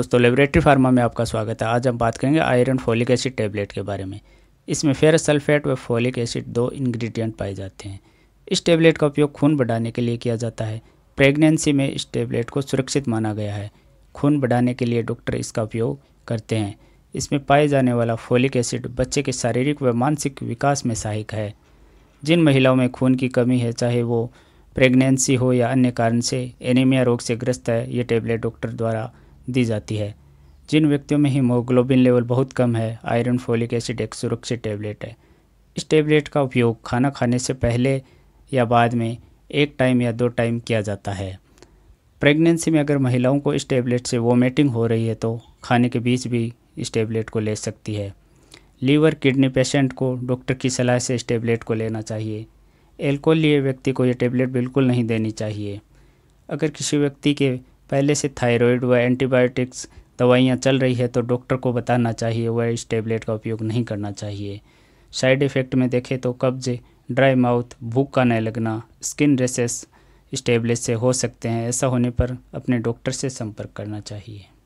दोस्तों laboratory pharma में आपका स्वागत है आज हम बात करेंगे आयरन फोलिक एसिड टेबलेट के बारे में इसमें फेरस सल्फेट व फोलिक एसिड दो इंग्रेडिएंट पाए जाते हैं इस टेबलेट का उपयोग खून बढ़ाने के लिए किया जाता है प्रेगनेंसी में इस टेबलेट को सुरक्षित माना गया है खून बढ़ाने के लिए डॉक्टर इसका उपयोग करते हैं इसमें पाए जाने वाला फोलिक एसिड बच्चे के शारीरिक व मानसिक विकास में सहायक है जिन महिलाओं में खून की कमी है चाहे वो प्रेगनेंसी हो या अन्य कारण से एनीमिया रोग से ग्रस्त है ये टेबलेट डॉक्टर द्वारा दी जाती है जिन व्यक्तियों में हीमोग्लोबिन लेवल बहुत कम है आयरन फोलिक एसिड एक सुरक्षित टेबलेट है इस टेबलेट का उपयोग खाना खाने से पहले या बाद में एक टाइम या दो टाइम किया जाता है प्रेगनेंसी में अगर महिलाओं को इस टेबलेट से वोमिटिंग हो रही है तो खाने के बीच भी इस टेबलेट को ले सकती है लीवर किडनी पेशेंट को डॉक्टर की सलाह से इस टेबलेट को लेना चाहिए एल्कोहल लिए व्यक्ति को यह टेबलेट बिल्कुल नहीं देनी चाहिए अगर किसी व्यक्ति के पहले से थायराइड व एंटीबायोटिक्स दवाइयाँ चल रही है तो डॉक्टर को बताना चाहिए वह इस टेबलेट का उपयोग नहीं करना चाहिए साइड इफ़ेक्ट में देखें तो कब्जे ड्राई माउथ भूख का न लगना स्किन रेसेस इस टेबलेट से हो सकते हैं ऐसा होने पर अपने डॉक्टर से संपर्क करना चाहिए